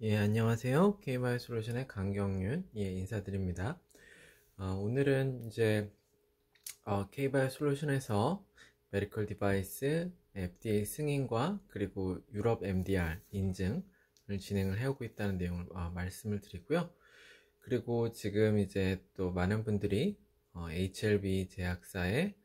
예, 안녕하세요. KMI 솔루션의 강경윤, 예, 인사드립니다. 어, 오늘은 이제, 어, KMI 솔루션에서 메리컬 디바이스 FDA 승인과 그리고 유럽 MDR 인증을 진행을 해오고 있다는 내용을 어, 말씀을 드리고요. 그리고 지금 이제 또 많은 분들이 어, HLB 제약사의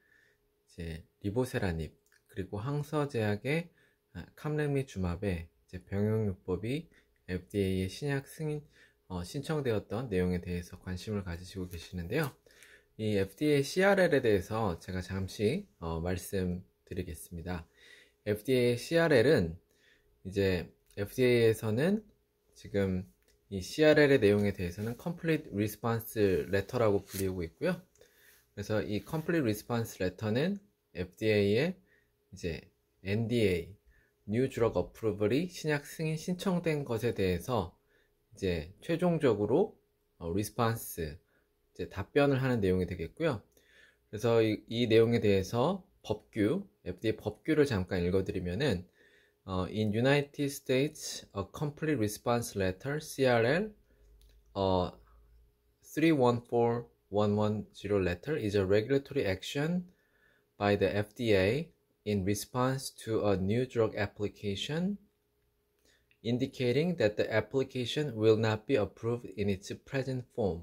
이제 리보세라닙, 그리고 항서제약의 아, 캄렉미 주마베 병용요법이 FDA의 신약 승인 어, 신청되었던 내용에 대해서 관심을 가지시고 계시는데요. 이 FDA CRL에 대해서 제가 잠시 어, 말씀드리겠습니다. FDA CRL은 이제 FDA에서는 지금 이 CRL의 내용에 대해서는 Complete Response Letter라고 불리고 있고요. 그래서 이 Complete Response Letter는 FDA의 이제 NDA 뉴 드럭 어프로블이 신약 승인 신청된 것에 대해서 이제 최종적으로 어, 리스판스 이제 답변을 하는 내용이 되겠고요. 그래서 이, 이, 내용에 대해서 법규 FDA 법규를 잠깐 읽어드리면은 어, In United States a complete response letter CRL 어, 314110 letter is a regulatory action by the FDA in response to a new drug application, indicating that the application will not be approved in its present form.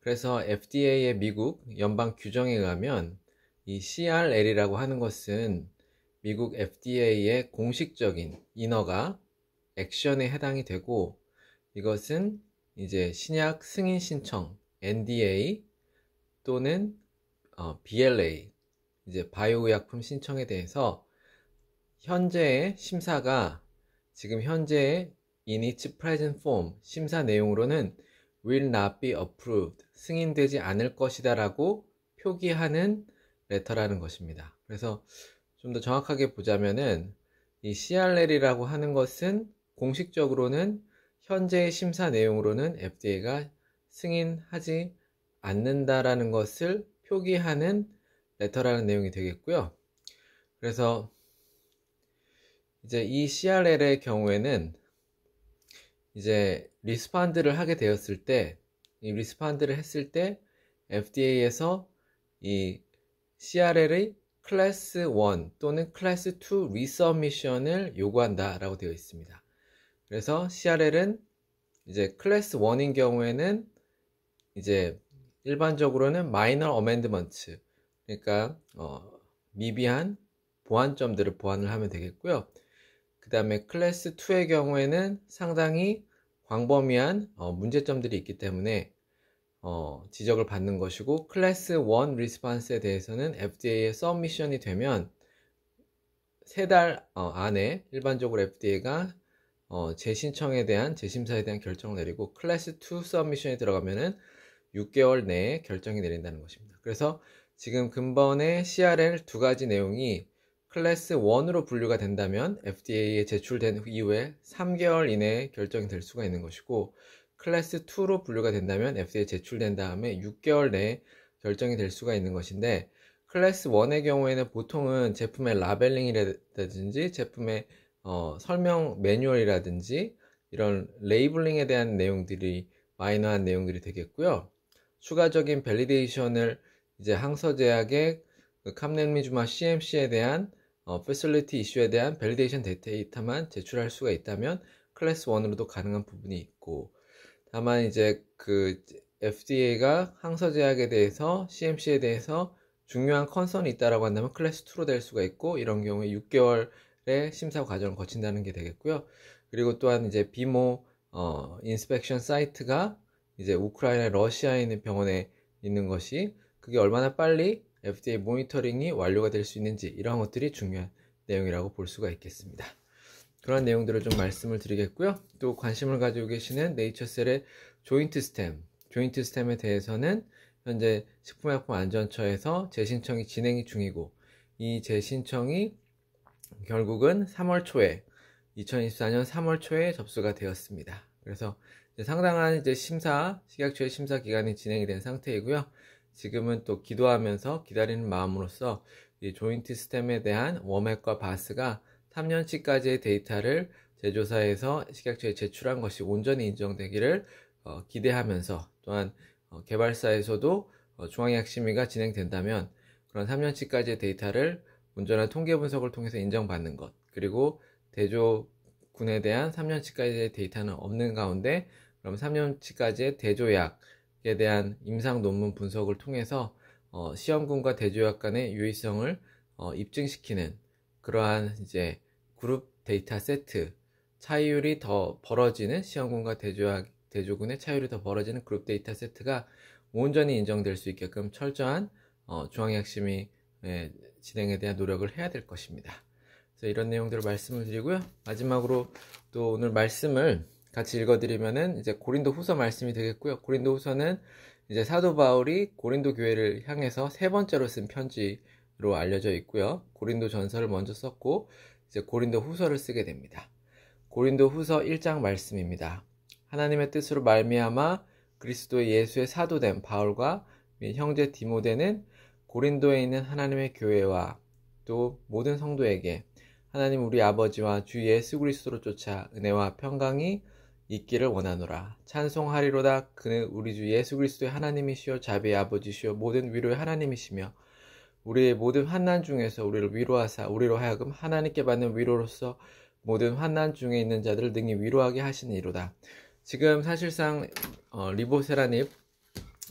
그래서 FDA의 미국 연방 규정에 가면 이 CRL이라고 하는 것은 미국 FDA의 공식적인 인허가 액션에 해당이 되고 이것은 이제 신약 승인 신청 NDA 또는 어, BLA 이제 바이오의약품 신청에 대해서 현재의 심사가 지금 현재의 이니츠 프레젠 폼 심사 내용으로는 will not be approved 승인되지 않을 것이다 라고 표기하는 레터라는 것입니다. 그래서 좀 더 정확하게 보자면은 이 CRL이라고 하는 것은 공식적으로는 현재의 심사 내용으로는 FDA가 승인하지 않는다라는 것을 표기하는 레터라는 내용이 되겠고요. 그래서 이제 이 CRL의 경우에는 이제 리스판드를 하게 되었을 때, 이 리스판드를 했을 때 FDA에서 이 CRL의 클래스 1 또는 클래스 2 리서미션을 요구한다라고 되어 있습니다. 그래서 CRL은 이제 클래스 1인 경우에는 이제 일반적으로는 마이너 어멘드먼트 그러니까 어, 미비한 보완점들을 보완을 하면 되겠고요. 그 다음에 클래스 2의 경우에는 상당히 광범위한 어, 문제점들이 있기 때문에 어, 지적을 받는 것이고 클래스 1 리스판스에 대해서는 FDA의 서미션이 되면 세달 어, 안에 일반적으로 FDA가 어, 재신청에 대한 재심사에 대한 결정을 내리고 클래스 2서미션이 들어가면은 6개월 내에 결정이 내린다는 것입니다. 그래서 지금 근본의 CRL 두 가지 내용이 클래스 1으로 분류가 된다면 FDA에 제출된 이후에 3개월 이내에 결정이 될 수가 있는 것이고 클래스 2로 분류가 된다면 FDA에 제출된 다음에 6개월 내에 결정이 될 수가 있는 것인데 클래스 1의 경우에는 보통은 제품의 라벨링이라든지 제품의 어, 설명 매뉴얼이라든지 이런 레이블링에 대한 내용들이 마이너한 내용들이 되겠고요. 추가적인 밸리데이션을 이제 항서제약의 그 캄넨미주마 CMC에 대한 어, 패슬리티 이슈에 대한 밸리데이션 데이터만 제출할 수가 있다면 클래스 1으로도 가능한 부분이 있고 다만 이제 그 FDA가 항서제약에 대해서 CMC에 대해서 중요한 컨선이 있다라고 한다면 클래스 2로 될 수가 있고 이런 경우에 6개월의 심사 과정을 거친다는 게 되겠고요. 그리고 또한 이제 비모 어, 인스펙션 사이트가 이제 우크라이나 러시아에 있는 병원에 있는 것이 그게 얼마나 빨리 FDA 모니터링이 완료가 될 수 있는지 이러한 것들이 중요한 내용이라고 볼 수가 있겠습니다. 그런 내용들을 좀 말씀을 드리겠고요. 또 관심을 가지고 계시는 네이처셀의 조인트 스템, 조인트 스템에 대해서는 현재 식품의약품안전처에서 재신청이 진행 이 중이고 이 재신청이 결국은 3월 초에 2024년 3월 초에 접수가 되었습니다. 그래서 상당한 이제 심사, 식약처의 심사 기간이 진행이 된 상태이고요. 지금은 또 기도하면서 기다리는 마음으로써 이 조인트 스템에 대한 워맥과 바스가 3년치까지의 데이터를 제조사에서 식약처에 제출한 것이 온전히 인정되기를 어, 기대하면서 또한 어, 개발사에서도 어, 중앙약심위가 진행된다면 그런 3년치까지의 데이터를 온전한 통계 분석을 통해서 인정받는 것 그리고 대조군에 대한 3년치까지의 데이터는 없는 가운데 그럼 3년치까지의 대조약에 대한 임상 논문 분석을 통해서 어, 시험군과 대조약 간의 유의성을 어, 입증시키는 그러한 이제 그룹 데이터 세트 차이율이 더 벌어지는 시험군과 대조약 대조군의 차이율이 더 벌어지는 그룹 데이터 세트가 온전히 인정될 수 있게끔 철저한 어, 중앙약심이 예, 진행에 대한 노력을 해야 될 것입니다. 그래서 이런 내용들을 말씀을 드리고요. 마지막으로 또 오늘 말씀을 같이 읽어드리면은 이제 고린도 후서 말씀이 되겠고요. 고린도 후서는 이제 사도 바울이 고린도 교회를 향해서 세 번째로 쓴 편지로 알려져 있고요. 고린도 전서를 먼저 썼고 이제 고린도 후서를 쓰게 됩니다. 고린도 후서 1장 말씀입니다. 하나님의 뜻으로 말미암아 그리스도 예수의 사도된 바울과 형제 디모데는 고린도에 있는 하나님의 교회와 또 모든 성도에게 하나님 우리 아버지와 주 예수 그리스도로 쫓아 은혜와 평강이 있기를 원하노라. 찬송하리로다. 그는 우리 주 예수 그리스도의 하나님이시요 자비의 아버지시요 모든 위로의 하나님이시며 우리의 모든 환난 중에서 우리를 위로하사 우리로 하여금 하나님께 받는 위로로서 모든 환난 중에 있는 자들을 능히 위로하게 하시니로다. 지금 사실상 어, 리보세라닙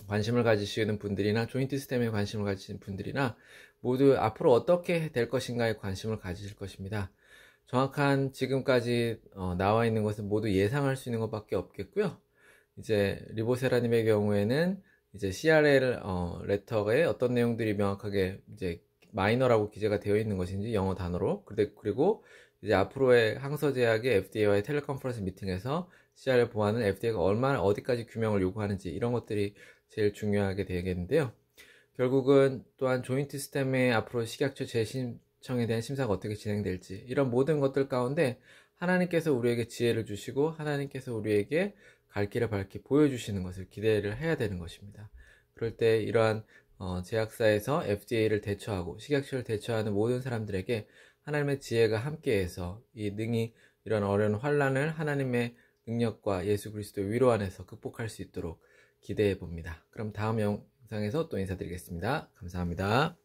관심을 가지시는 분들이나 조인트 스템에 관심을 가지신 분들이나 모두 앞으로 어떻게 될 것인가에 관심을 가지실 것입니다. 정확한 지금까지 어, 나와 있는 것은 모두 예상할 수 있는 것밖에 없겠고요. 이제 리보세라님의 경우에는 이제 CRL 어, 레터의 어떤 내용들이 명확하게 이제 마이너라고 기재가 되어 있는 것인지 영어 단어로 그리고 이제 앞으로의 항서 제약의 FDA와의 텔레컨퍼런스 미팅에서 CRL 보완은 FDA가 얼마나 어디까지 규명을 요구하는지 이런 것들이 제일 중요하게 되겠는데요. 결국은 또한 조인트 시스템의 앞으로 식약처 재신 요청에 대한 심사가 어떻게 진행될지 이런 모든 것들 가운데 하나님께서 우리에게 지혜를 주시고 하나님께서 우리에게 갈 길을 밝히 보여주시는 것을 기대를 해야 되는 것입니다. 그럴 때 이러한 어, 제약사에서 FDA를 대처하고 식약처를 대처하는 모든 사람들에게 하나님의 지혜가 함께해서 이능이 이런 어려운 환란을 하나님의 능력과 예수 그리스도의 위로 안에서 극복할 수 있도록 기대해 봅니다. 그럼 다음 영상에서 또 인사드리겠습니다. 감사합니다.